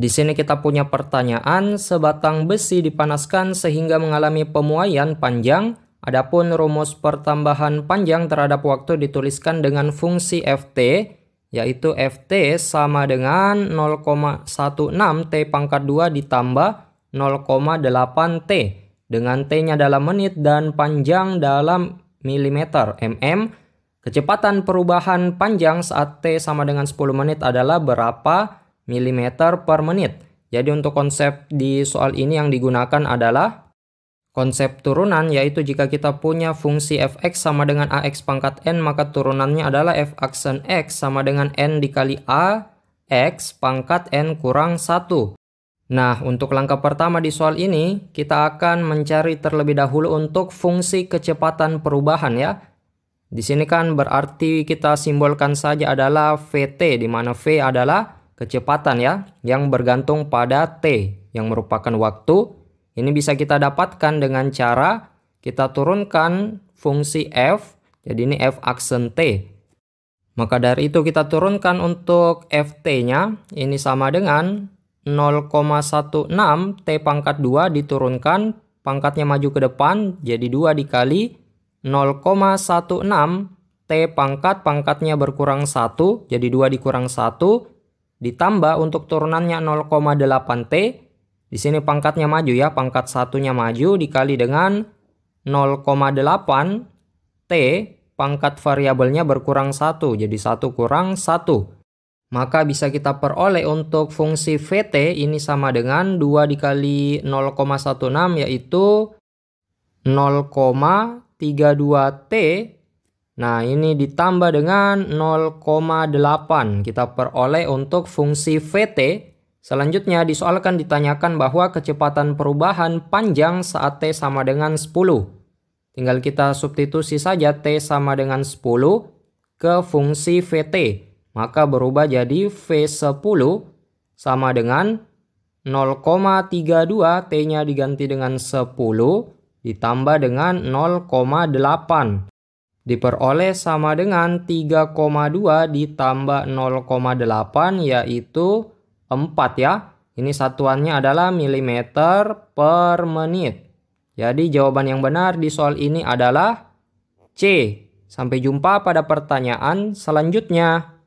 Di sini kita punya pertanyaan, sebatang besi dipanaskan sehingga mengalami pemuaian panjang, adapun rumus pertambahan panjang terhadap waktu dituliskan dengan fungsi ft, yaitu ft sama dengan 0,16 t pangkat 2 ditambah 0,8 t, dengan t-nya dalam menit dan panjang dalam milimeter mm. Kecepatan perubahan panjang saat t sama dengan 10 menit adalah berapa? mm per menit. Jadi untuk konsep di soal ini yang digunakan adalah konsep turunan yaitu jika kita punya fungsi fx sama dengan ax pangkat n maka turunannya adalah f aksen x sama dengan n dikali a x pangkat n kurang 1. Nah, untuk langkah pertama di soal ini, kita akan mencari terlebih dahulu untuk fungsi kecepatan perubahan ya. Di sini kan berarti kita simbolkan saja adalah VT, di mana V adalah kecepatan ya yang bergantung pada T yang merupakan waktu. Ini bisa kita dapatkan dengan cara kita turunkan fungsi F. Jadi ini F aksen T. Maka dari itu kita turunkan untuk FT-nya ini sama dengan 0,16 T pangkat 2 diturunkan pangkatnya maju ke depan jadi 2 dikali 0,16 T pangkat pangkatnya berkurang satu jadi 2 dikurang satu ditambah untuk turunannya 0,8T. Di sini pangkatnya maju ya, pangkat satunya maju dikali dengan 0,8T, pangkat variabelnya berkurang 1, jadi 1 kurang 1. Maka bisa kita peroleh untuk fungsi VT ini sama dengan 2 dikali 0,16 yaitu 0,32T Nah, ini ditambah dengan 0,8 kita peroleh untuk fungsi VT. Selanjutnya disoalkan ditanyakan bahwa kecepatan perubahan panjang saat T sama dengan 10. Tinggal kita substitusi saja T sama dengan 10 ke fungsi VT. Maka berubah jadi V10 sama dengan 0,32 T-nya diganti dengan 10 ditambah dengan 0,8 diperoleh sama dengan 3,2 ditambah 0,8 yaitu 4 ya. Ini satuannya adalah milimeter per menit. Jadi jawaban yang benar di soal ini adalah C. Sampai jumpa pada pertanyaan selanjutnya.